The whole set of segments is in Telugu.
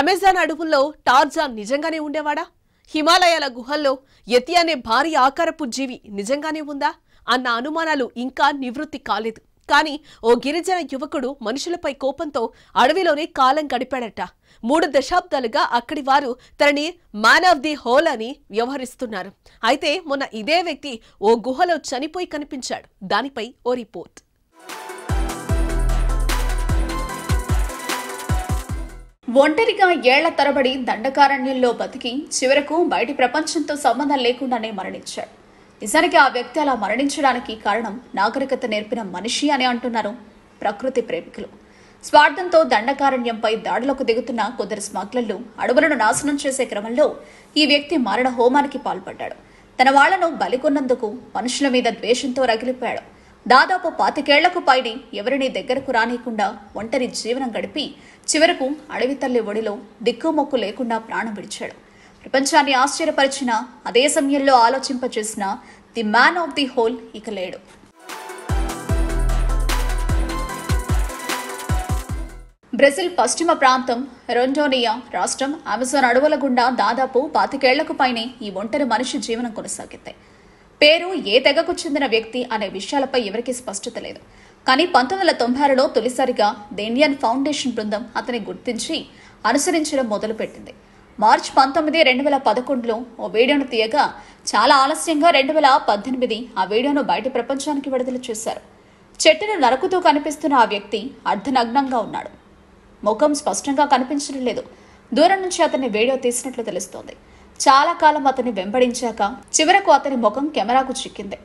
అమెజాన్ అడవుల్లో టార్జాన్ నిజంగానే ఉండేవాడా హిమాలయాల గుహల్లో యతి అనే భారీ ఆకారపు జీవి నిజంగానే ఉందా అన్న అనుమానాలు ఇంకా నివృత్తి కాలేదు కానీ ఓ గిరిజన యువకుడు మనుషులపై కోపంతో అడవిలోనే కాలం గడిపాడట మూడు దశాబ్దాలుగా అక్కడి వారు తనని మ్యాన్ ఆఫ్ ది హోల్ అని వ్యవహరిస్తున్నారు అయితే మొన్న ఇదే వ్యక్తి ఓ గుహలో చనిపోయి కనిపించాడు దానిపై ఓ రిపోర్ట్ ఒంటరిగా ఏళ్ల తరబడి దండకారణ్యంలో బతికి చివరకు బయటి ప్రపంచంతో సంబంధం లేకుండానే మరణించాడు నిజానికి ఆ వ్యక్తి అలా మరణించడానికి కారణం నాగరికత నేర్పిన మనిషి అని అంటున్నారు ప్రకృతి ప్రేమికులు స్వార్థంతో దండకారణ్యంపై దాడులకు దిగుతున్న కొందరు స్మగ్లర్లు అడవులను నాశనం చేసే క్రమంలో ఈ వ్యక్తి మరణ హోమానికి పాల్పడ్డాడు తన వాళ్లను బలికొన్నందుకు మనుషుల మీద ద్వేషంతో రగిలిపోయాడు దాదాపు పాతికేళ్లకు పైడి ఎవరిని దగ్గరకు రానియకుండా ఒంటరి జీవనం గడిపి చివరకు అడవి తల్లి ఒడిలో దిక్కుమొక్కు లేకుండా ప్రాణం విడిచాడు ప్రపంచాన్ని ఆశ్చర్యపరిచిన అదే సమయంలో ఆలోచింపచేసిన the man of the hole ఇక లేడు బ్రెజిల్ పశ్చిమ ప్రాంతం రెండోనియా రాష్ట్రం అమెజాన్ అడవుల గుండా దాదాపు పాతికేళ్లకు పైనే ఈ ఒంటరి మనిషి జీవనం కొనసాగింది పేరు ఏ తెగకు చెందిన వ్యక్తి అనే విషయాలపై ఎవరికీ స్పష్టత లేదు కానీ పంతొమ్మిది వందల తొంభై ఆరులో తొలిసారిగా ది ఇండియన్ ఫౌండేషన్ బృందం అతని గుర్తించి అనుసరించడం మొదలుపెట్టింది మార్చ్ పంతొమ్మిది రెండు వేల పదకొండులో ఓ వీడియోను తీయగా చాలా ఆలస్యంగా రెండు వేల పద్దెనిమిది ఆ వీడియోను బయట ప్రపంచానికి విడుదల చేశారు చెట్టును నరకుతూ కనిపిస్తున్న ఆ వ్యక్తి అర్ధనగ్నంగా ఉన్నాడు ముఖం స్పష్టంగా కనిపించడం లేదు దూరం నుంచి అతన్ని వీడియో తీసినట్లు తెలుస్తోంది చాలా కాలం అతన్ని వెంబడించాక చివరకు అతని ముఖం కెమెరాకు చిక్కింది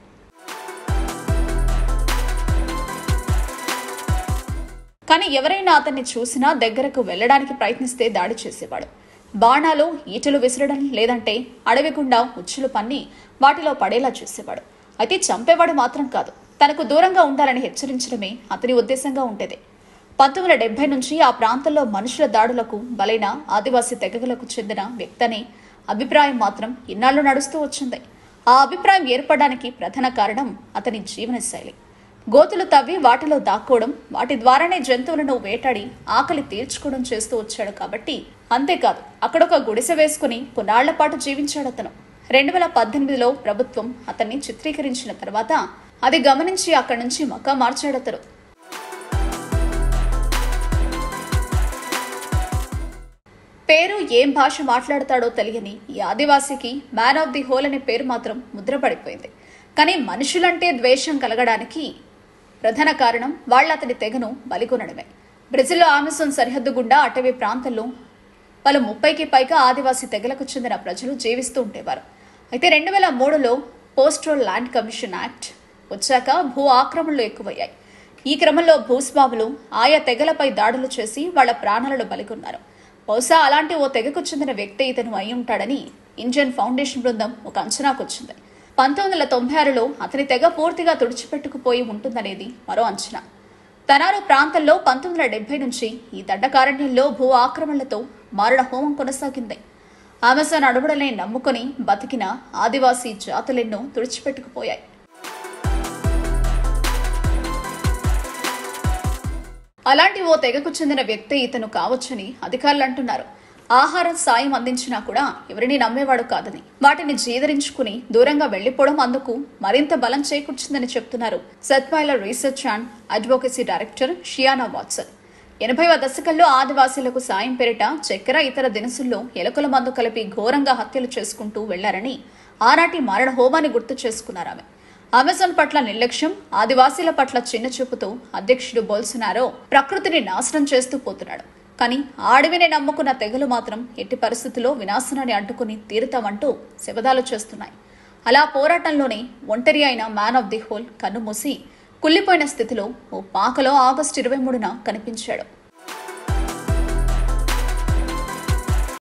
కానీ ఎవరైనా అతన్ని చూసినా దగ్గరకు వెళ్ళడానికి ప్రయత్నిస్తే దాడి చేసేవాడు బాణాలు ఈటలు విసరడం లేదంటే అడవి గుండా ఉచ్చులు పన్ని వాటిలో పడేలా చూసేవాడు అయితే చంపేవాడు మాత్రం కాదు తనకు దూరంగా ఉండాలని హెచ్చరించడమే అతని ఉద్దేశంగా ఉండేది పంతొమ్మిది డెబ్బై నుంచి ఆ ప్రాంతంలో మనుషుల దాడులకు బలైన ఆదివాసీ తెగలకు చెందిన వ్యక్తనే అభిప్రాయం మాత్రం ఇన్నాళ్ళు నడుస్తూ వచ్చింది ఆ అభిప్రాయం ఏర్పడడానికి ప్రధాన కారణం అతని జీవనశైలి గోతులు తవ్వి వాటిలో దాక్కోవడం వాటి ద్వారానే జంతువులను వేటాడి ఆకలి తీర్చుకోవడం చేస్తూ వచ్చాడు కాబట్టి అంతేకాదు అక్కడొక గుడిసె వేసుకుని కొన్నాళ్ల పాటు జీవించాడు అతను రెండు వేల పద్దెనిమిదిలో ప్రభుత్వం అతన్ని చిత్రీకరించిన తర్వాత అది గమనించి అక్కడి నుంచి మక్కా మార్చాడు అతను పేరు ఏం భాష మాట్లాడతాడో తెలియని ఈ ఆదివాసికి మ్యాన్ ఆఫ్ ది హోల్ అనే పేరు మాత్రం ముద్రపడిపోయింది కానీ మనుషులంటే ద్వేషం కలగడానికి ప్రధాన కారణం వాళ్ళ అతని తెగను బలికొనడమే బ్రెజిల్లో ఆమెజాన్ సరిహద్దు గుండా అటవీ ప్రాంతంలో పలు ముప్పైకి పైగా ఆదివాసీ తెగలకు చెందిన ప్రజలు జీవిస్తూ ఉండేవారు అయితే రెండు వేల మూడులో పోస్టల్ ల్యాండ్ కమిషన్ యాక్ట్ వచ్చాక భూ ఆక్రమణలు ఎక్కువయ్యాయి ఈ క్రమంలో భూస్వాములు ఆయా తెగలపై దాడులు చేసి వాళ్ల ప్రాణాలను బలికొన్నారు బహుశా అలాంటి ఓ తెగకు చెందిన వ్యక్తి ఇతను అయి ఉంటాడని ఇండియన్ ఫౌండేషన్ బృందం ఒక అంచనాకొచ్చింది పంతొమ్మిది వందల తొంభై ఆరులో అతని తెగ పూర్తిగా తుడిచిపెట్టుకుపోయి ఉంటుందనేది మరో అంచనా తనారు ప్రాంతంలో పంతొమ్మిది వందల డెబ్బై నుంచి ఈ దండకారణ్యంలో భూ ఆక్రమణలతో మారణ హోమం కొనసాగింది అమెజాన్ అడవుడనే నమ్ముకొని బతికిన ఆదివాసీ జాతులెన్నో తుడిచిపెట్టుకుపోయాయి అలాంటి ఓ తెగకు చెందిన వ్యక్తే ఇతను కావచ్చని అధికారులు అంటున్నారు ఆహారం సాయం అందించినా కూడా ఎవరిని నమ్మేవాడు కాదని వాటిని జీదరించుకుని దూరంగా వెళ్లిపోవడం అందుకు మరింత బలం చేకూర్చిందని చెప్తున్నారు సత్పాయల రీసెర్చ్ అండ్ అడ్వొకసీ డైరెక్టర్ షియానా వాట్సన్ ఎనభైవ దశకంలో ఆదివాసీలకు సాయం పేరిట చక్కెర ఇతర దినుసుల్లో ఎలుకల మందు కలిపి ఘోరంగా హత్యలు చేసుకుంటూ వెళ్లారని ఆనాటి మరణ హోమాన్ని గుర్తు చేసుకున్నారు ఆమె అమెజాన్ పట్ల నిర్లక్ష్యం ఆదివాసీల పట్ల చిన్న చూపుతో అధ్యక్షుడు బోల్సునారో ప్రకృతిని నాశనం చేస్తూ పోతున్నాడు కానీ అడవిని నమ్ముకున్న తెగలు మాత్రం ఎట్టి పరిస్థితుల్లో వినాశనాన్ని అంటుకుని తీరుతామంటూ శివదాలు చేస్తున్నాయి అలా పోరాటంలోనే ఒంటరి అయిన మ్యాన్ ఆఫ్ ది హోల్ కన్నుమూసి కుళ్ళిపోయిన స్థితిలో ఓ పాకలో ఆగస్టు ఇరవై మూడున కనిపించాడు